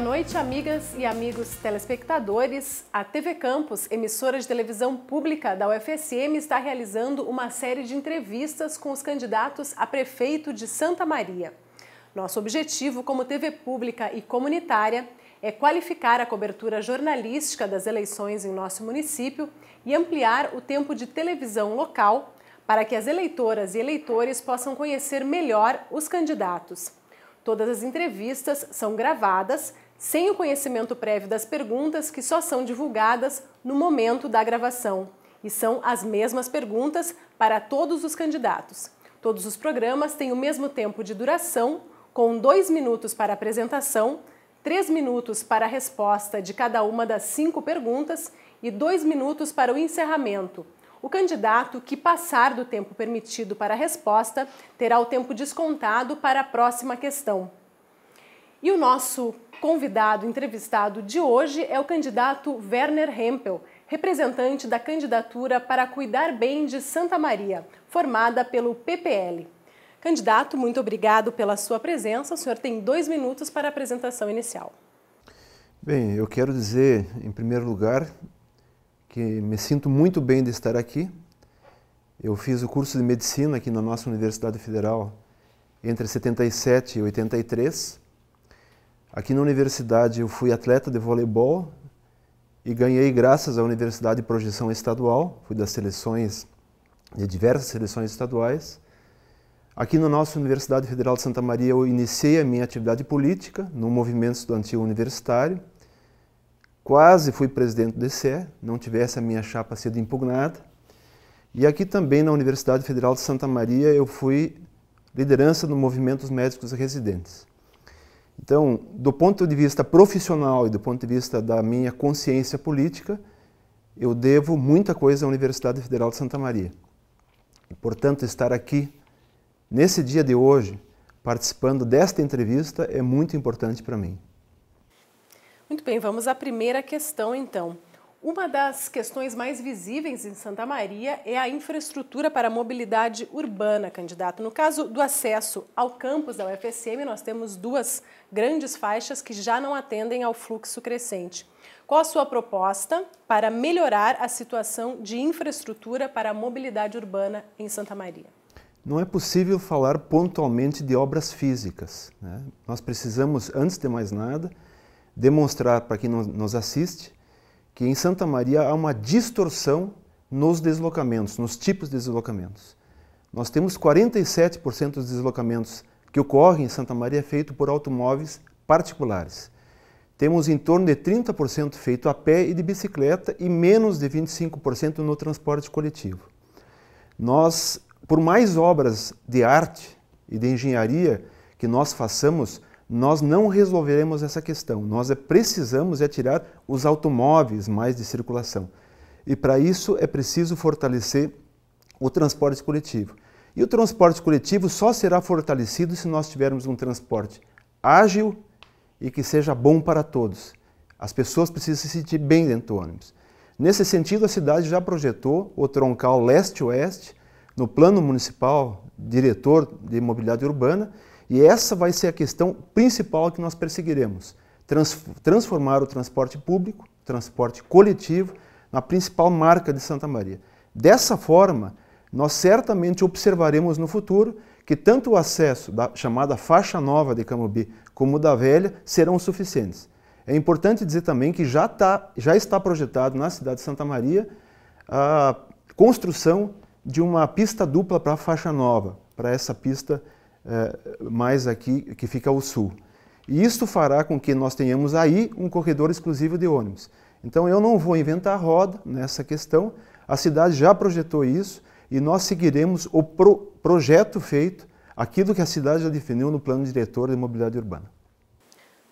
Boa noite, amigas e amigos telespectadores. A TV Campos, emissora de televisão pública da UFSM, está realizando uma série de entrevistas com os candidatos a prefeito de Santa Maria. Nosso objetivo como TV pública e comunitária é qualificar a cobertura jornalística das eleições em nosso município e ampliar o tempo de televisão local para que as eleitoras e eleitores possam conhecer melhor os candidatos. Todas as entrevistas são gravadas sem o conhecimento prévio das perguntas que só são divulgadas no momento da gravação. E são as mesmas perguntas para todos os candidatos. Todos os programas têm o mesmo tempo de duração, com dois minutos para apresentação, três minutos para a resposta de cada uma das cinco perguntas e dois minutos para o encerramento. O candidato que passar do tempo permitido para a resposta terá o tempo descontado para a próxima questão. E o nosso convidado, entrevistado de hoje é o candidato Werner Hempel, representante da candidatura para cuidar bem de Santa Maria, formada pelo PPL. Candidato, muito obrigado pela sua presença. O senhor tem dois minutos para a apresentação inicial. Bem, eu quero dizer, em primeiro lugar, que me sinto muito bem de estar aqui. Eu fiz o curso de medicina aqui na nossa Universidade Federal entre 77 e 83 Aqui na universidade eu fui atleta de voleibol e ganhei graças à universidade projeção estadual, fui das seleções de diversas seleções estaduais. Aqui na nossa Universidade Federal de Santa Maria eu iniciei a minha atividade política no movimento estudantil universitário. Quase fui presidente do DCE, não tivesse a minha chapa sido impugnada. E aqui também na Universidade Federal de Santa Maria eu fui liderança do movimento dos médicos residentes. Então, do ponto de vista profissional e do ponto de vista da minha consciência política, eu devo muita coisa à Universidade Federal de Santa Maria. E, portanto, estar aqui, nesse dia de hoje, participando desta entrevista, é muito importante para mim. Muito bem, vamos à primeira questão então. Uma das questões mais visíveis em Santa Maria é a infraestrutura para a mobilidade urbana, candidato. No caso do acesso ao campus da UFSM, nós temos duas grandes faixas que já não atendem ao fluxo crescente. Qual a sua proposta para melhorar a situação de infraestrutura para a mobilidade urbana em Santa Maria? Não é possível falar pontualmente de obras físicas. Né? Nós precisamos, antes de mais nada, demonstrar para quem nos assiste que em Santa Maria há uma distorção nos deslocamentos, nos tipos de deslocamentos. Nós temos 47% dos deslocamentos que ocorrem em Santa Maria é feito por automóveis particulares. Temos em torno de 30% feito a pé e de bicicleta e menos de 25% no transporte coletivo. Nós, por mais obras de arte e de engenharia que nós façamos, nós não resolveremos essa questão. Nós é, precisamos é tirar os automóveis mais de circulação. E para isso é preciso fortalecer o transporte coletivo. E o transporte coletivo só será fortalecido se nós tivermos um transporte ágil e que seja bom para todos. As pessoas precisam se sentir bem dentro do ônibus. Nesse sentido, a cidade já projetou o troncal leste-oeste no plano municipal diretor de mobilidade urbana e essa vai ser a questão principal que nós perseguiremos: transformar o transporte público, transporte coletivo, na principal marca de Santa Maria. Dessa forma, nós certamente observaremos no futuro que tanto o acesso da chamada faixa nova de Camubi como da velha serão suficientes. É importante dizer também que já, tá, já está projetado na cidade de Santa Maria a construção de uma pista dupla para a faixa nova, para essa pista é, mais aqui que fica ao sul. E isso fará com que nós tenhamos aí um corredor exclusivo de ônibus. Então eu não vou inventar roda nessa questão, a cidade já projetou isso e nós seguiremos o pro projeto feito, aquilo que a cidade já definiu no plano diretor de mobilidade urbana.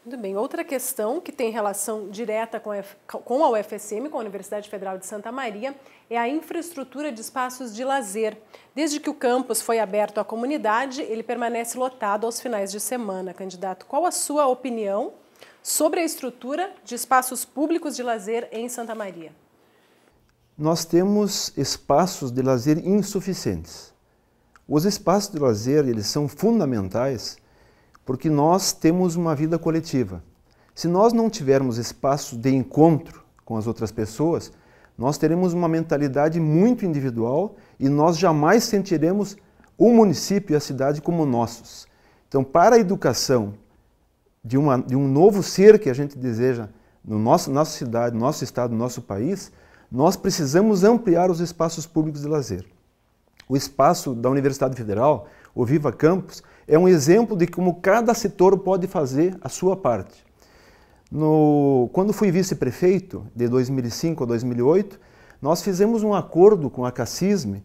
Muito bem. Outra questão que tem relação direta com a UFSM, com a Universidade Federal de Santa Maria, é a infraestrutura de espaços de lazer. Desde que o campus foi aberto à comunidade, ele permanece lotado aos finais de semana. Candidato, qual a sua opinião sobre a estrutura de espaços públicos de lazer em Santa Maria? Nós temos espaços de lazer insuficientes. Os espaços de lazer, eles são fundamentais porque nós temos uma vida coletiva. Se nós não tivermos espaço de encontro com as outras pessoas, nós teremos uma mentalidade muito individual e nós jamais sentiremos o município e a cidade como nossos. Então, para a educação de, uma, de um novo ser que a gente deseja no nosso nossa cidade, nosso estado, nosso país, nós precisamos ampliar os espaços públicos de lazer. O espaço da Universidade Federal, o Viva Campus, é um exemplo de como cada setor pode fazer a sua parte. No, quando fui vice-prefeito, de 2005 a 2008, nós fizemos um acordo com a CACISME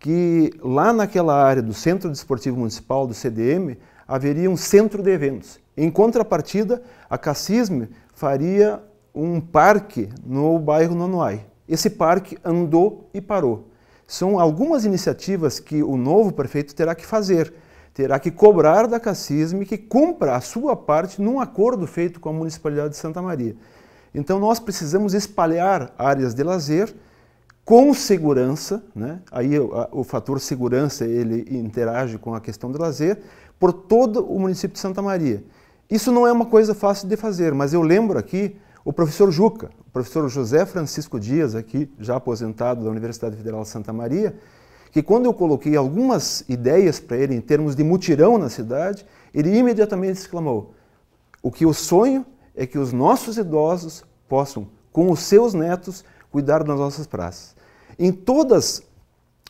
que lá naquela área do Centro Desportivo Municipal, do CDM, haveria um centro de eventos. Em contrapartida, a CACISME faria um parque no bairro Nonoai. Esse parque andou e parou. São algumas iniciativas que o novo prefeito terá que fazer terá que cobrar da Cassisme que cumpra a sua parte num acordo feito com a Municipalidade de Santa Maria. Então nós precisamos espalhar áreas de lazer com segurança, né? aí o, a, o fator segurança ele interage com a questão do lazer, por todo o município de Santa Maria. Isso não é uma coisa fácil de fazer, mas eu lembro aqui o professor Juca, o professor José Francisco Dias, aqui já aposentado da Universidade Federal de Santa Maria, que quando eu coloquei algumas ideias para ele em termos de mutirão na cidade, ele imediatamente exclamou: O que eu sonho é que os nossos idosos possam, com os seus netos, cuidar das nossas praças. Em todas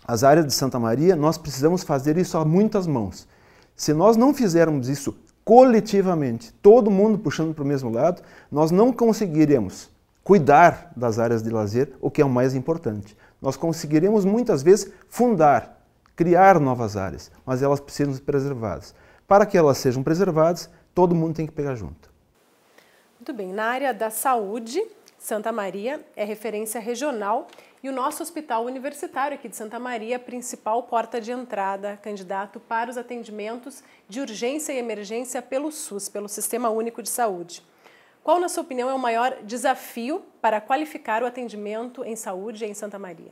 as áreas de Santa Maria, nós precisamos fazer isso a muitas mãos. Se nós não fizermos isso coletivamente, todo mundo puxando para o mesmo lado, nós não conseguiremos cuidar das áreas de lazer, o que é o mais importante nós conseguiremos muitas vezes fundar, criar novas áreas, mas elas precisam ser preservadas. Para que elas sejam preservadas, todo mundo tem que pegar junto. Muito bem. Na área da saúde, Santa Maria é referência regional e o nosso hospital universitário aqui de Santa Maria é a principal porta de entrada, candidato para os atendimentos de urgência e emergência pelo SUS, pelo Sistema Único de Saúde. Qual, na sua opinião, é o maior desafio para qualificar o atendimento em saúde em Santa Maria?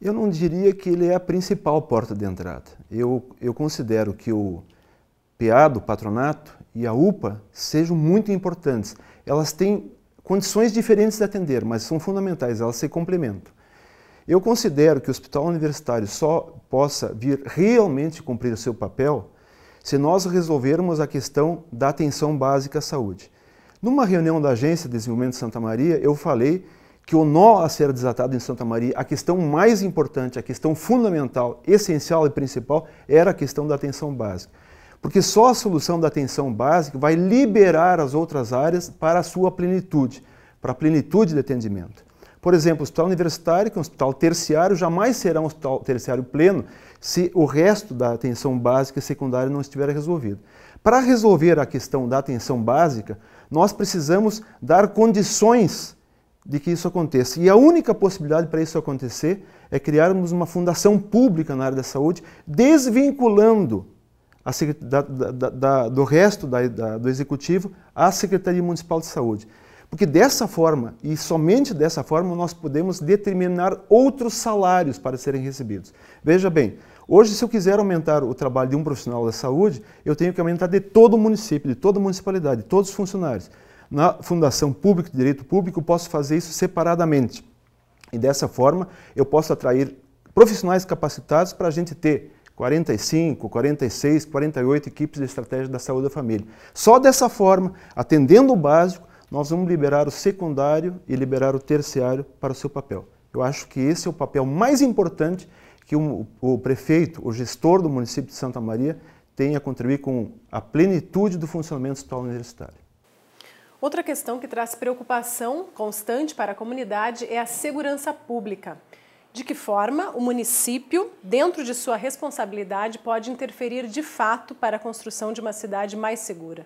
Eu não diria que ele é a principal porta de entrada. Eu, eu considero que o PA do patronato e a UPA sejam muito importantes. Elas têm condições diferentes de atender, mas são fundamentais, elas se complementam. Eu considero que o hospital universitário só possa vir realmente cumprir o seu papel se nós resolvermos a questão da atenção básica à saúde. Numa reunião da Agência de Desenvolvimento de Santa Maria, eu falei que o nó a ser desatado em Santa Maria, a questão mais importante, a questão fundamental, essencial e principal, era a questão da atenção básica. Porque só a solução da atenção básica vai liberar as outras áreas para a sua plenitude, para a plenitude de atendimento. Por exemplo, o hospital universitário, que é um hospital terciário, jamais será um hospital terciário pleno se o resto da atenção básica e secundária não estiver resolvido. Para resolver a questão da atenção básica, nós precisamos dar condições de que isso aconteça. E a única possibilidade para isso acontecer é criarmos uma fundação pública na área da saúde, desvinculando a, da, da, da, do resto do executivo à Secretaria Municipal de Saúde. Porque dessa forma, e somente dessa forma, nós podemos determinar outros salários para serem recebidos. Veja bem, Hoje, se eu quiser aumentar o trabalho de um profissional da saúde, eu tenho que aumentar de todo o município, de toda a municipalidade, de todos os funcionários. Na Fundação Pública de Direito Público, posso fazer isso separadamente. E dessa forma, eu posso atrair profissionais capacitados para a gente ter 45, 46, 48 equipes de estratégia da saúde da família. Só dessa forma, atendendo o básico, nós vamos liberar o secundário e liberar o terciário para o seu papel. Eu acho que esse é o papel mais importante que o prefeito, o gestor do município de Santa Maria, tenha a contribuir com a plenitude do funcionamento do hospital universitário. Outra questão que traz preocupação constante para a comunidade é a segurança pública. De que forma o município, dentro de sua responsabilidade, pode interferir de fato para a construção de uma cidade mais segura?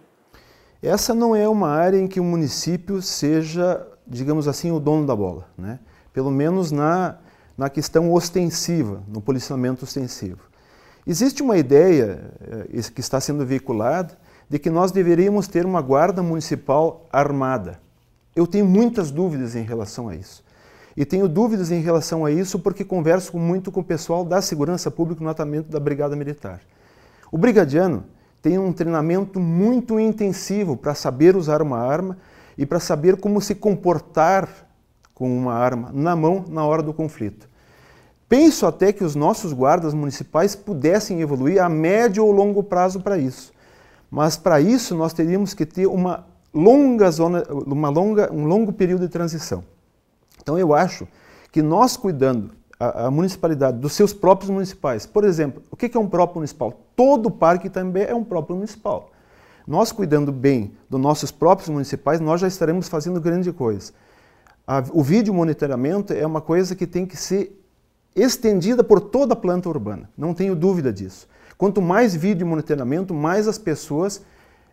Essa não é uma área em que o município seja, digamos assim, o dono da bola, né? Pelo menos na na questão ostensiva, no policiamento ostensivo. Existe uma ideia eh, que está sendo veiculada de que nós deveríamos ter uma guarda municipal armada. Eu tenho muitas dúvidas em relação a isso. E tenho dúvidas em relação a isso porque converso muito com o pessoal da segurança pública, notamente da Brigada Militar. O brigadiano tem um treinamento muito intensivo para saber usar uma arma e para saber como se comportar com uma arma na mão na hora do conflito. Penso até que os nossos guardas municipais pudessem evoluir a médio ou longo prazo para isso. Mas para isso nós teríamos que ter uma longa zona, uma longa, um longo período de transição. Então eu acho que nós cuidando a, a municipalidade dos seus próprios municipais, por exemplo, o que é um próprio municipal? Todo parque também é um próprio municipal. Nós cuidando bem dos nossos próprios municipais, nós já estaremos fazendo grande coisa. A, o vídeo monitoramento é uma coisa que tem que ser estendida por toda a planta urbana, não tenho dúvida disso. Quanto mais vídeo monitoramento, mais as pessoas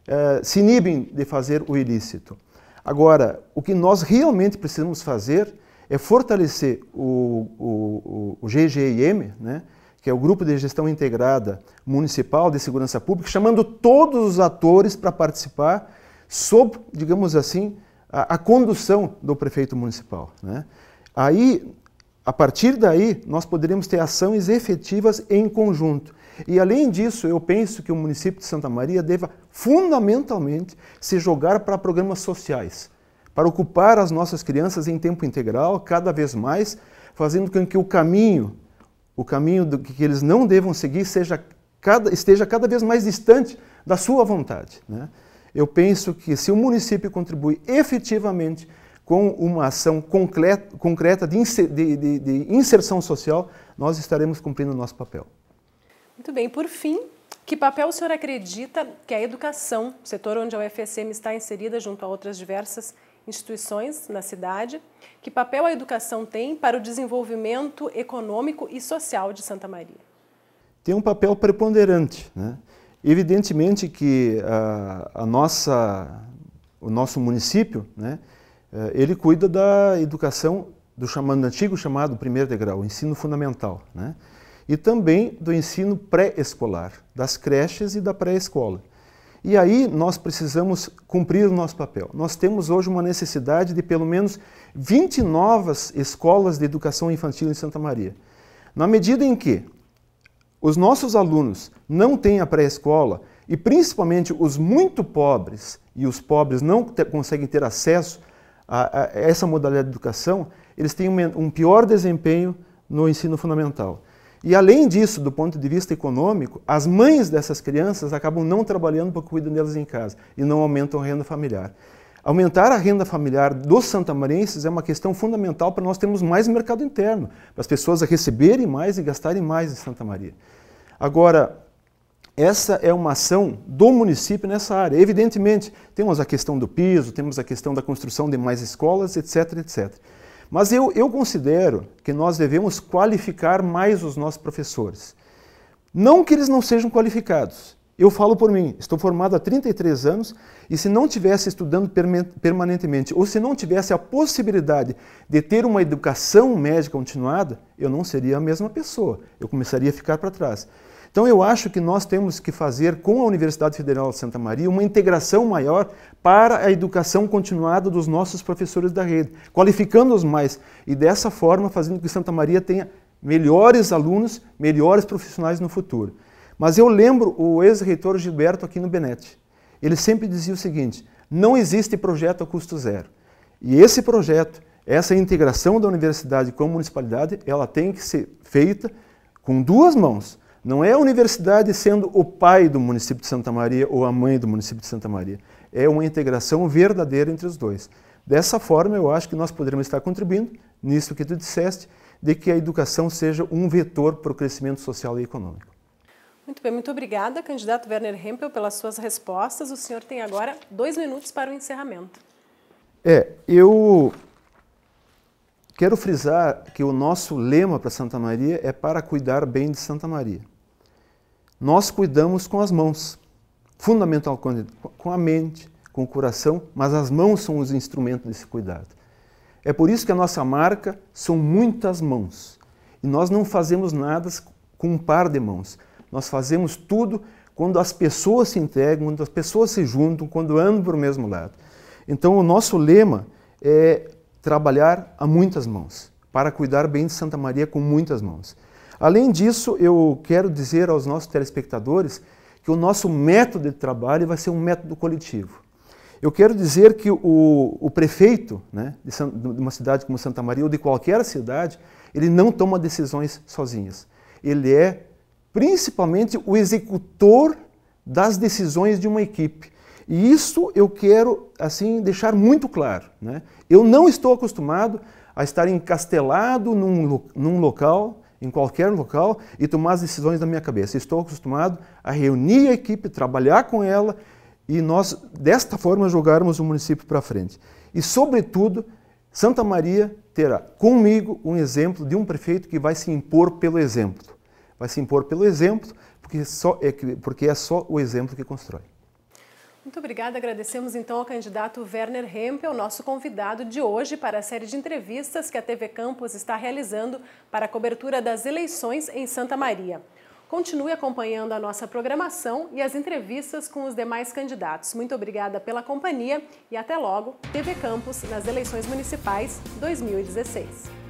eh, se inibem de fazer o ilícito. Agora, o que nós realmente precisamos fazer é fortalecer o, o, o, o GGIM, né, que é o Grupo de Gestão Integrada Municipal de Segurança Pública, chamando todos os atores para participar sob, digamos assim, a, a condução do prefeito municipal. Né? Aí, a partir daí, nós poderíamos ter ações efetivas em conjunto. E além disso, eu penso que o município de Santa Maria deva fundamentalmente se jogar para programas sociais, para ocupar as nossas crianças em tempo integral cada vez mais, fazendo com que o caminho, o caminho do que eles não devam seguir seja cada, esteja cada vez mais distante da sua vontade. Né? eu penso que se o município contribui efetivamente com uma ação concreta de, inserção social, nós estaremos cumprindo o nosso papel. Muito bem, por fim, que papel o senhor acredita que a educação, setor onde a UFSM está inserida junto a outras diversas instituições na cidade, que papel a educação tem para o desenvolvimento econômico e social de Santa Maria? Tem um papel preponderante, né? Evidentemente que a, ah, a nossa, o nosso município, né, eh, ele cuida da educação do chamado, antigo chamado primeiro degrau, ensino fundamental, né, e também do ensino pré-escolar, das creches e da pré-escola. E aí nós precisamos cumprir o nosso papel. Nós temos hoje uma necessidade de pelo menos 20 novas escolas de educação infantil em Santa Maria. Na medida em que os nossos alunos não têm a pré-escola e principalmente os muito pobres e os pobres não te conseguem ter acesso a, a, essa modalidade de educação, eles têm um, um pior desempenho no ensino fundamental. E além disso, do ponto de vista econômico, as mães dessas crianças acabam não trabalhando porque cuidam delas em casa e não aumentam a renda familiar. Aumentar a renda familiar dos santamarenses é uma questão fundamental para nós termos mais mercado interno, para as pessoas receberem mais e gastarem mais em Santa Maria. Agora, essa é uma ação do município nessa área. Evidentemente, temos a questão do piso, temos a questão da construção de mais escolas, etc, etc. Mas eu, eu considero que nós devemos qualificar mais os nossos professores. Não que eles não sejam qualificados, eu falo por mim, estou formado há 33 anos e se não tivesse estudando permanentemente ou se não tivesse a possibilidade de ter uma educação médica continuada, eu não seria a mesma pessoa, eu começaria a ficar para trás. Então eu acho que nós temos que fazer com a Universidade Federal de Santa Maria uma integração maior para a educação continuada dos nossos professores da rede, qualificando-os mais e dessa forma fazendo com que Santa Maria tenha melhores alunos, melhores profissionais no futuro. Mas eu lembro o ex-reitor Gilberto aqui no Benete. Ele sempre dizia o seguinte: não existe projeto a custo zero. E esse projeto, essa integração da universidade com a municipalidade, ela tem que ser feita com duas mãos. Não é a universidade sendo o pai do município de Santa Maria ou a mãe do município de Santa Maria. É uma integração verdadeira entre os dois. Dessa forma, eu acho que nós poderemos estar contribuindo nisso que tu disseste, de que a educação seja um vetor para o crescimento social e econômico. Muito bem, muito obrigada, candidato Werner Hempel, pelas suas respostas. O senhor tem agora dois minutos para o encerramento. É, eu quero frisar que o nosso lema para Santa Maria é para cuidar bem de Santa Maria. Nós cuidamos com as mãos, fundamental com a mente, com o coração, mas as mãos são os instrumentos desse cuidado. É por isso que a nossa marca são muitas mãos. E nós não fazemos nada com um par de mãos. Nós fazemos tudo quando as pessoas se integram, quando as pessoas se juntam, quando andam para o mesmo lado. Então, o nosso lema é trabalhar a muitas mãos, para cuidar bem de Santa Maria com muitas mãos. Além disso, eu quero dizer aos nossos telespectadores que o nosso método de trabalho vai ser um método coletivo. Eu quero dizer que o, o prefeito né, de, de uma cidade como Santa Maria ou de qualquer cidade, ele não toma decisões sozinhas. Ele é principalmente o executor das decisões de uma equipe. E isso eu quero assim deixar muito claro. Né? Eu não estou acostumado a estar encastelado num, num local, em qualquer local, e tomar as decisões da minha cabeça. Estou acostumado a reunir a equipe, trabalhar com ela e nós, desta forma, jogarmos o município para frente. E, sobretudo, Santa Maria terá comigo um exemplo de um prefeito que vai se impor pelo exemplo vai se impor pelo exemplo, porque, só é, que, porque é só o exemplo que constrói. Muito obrigada. Agradecemos então ao candidato Werner Hempel, nosso convidado de hoje para a série de entrevistas que a TV Campos está realizando para a cobertura das eleições em Santa Maria. Continue acompanhando a nossa programação e as entrevistas com os demais candidatos. Muito obrigada pela companhia e até logo, TV Campos, nas eleições municipais 2016.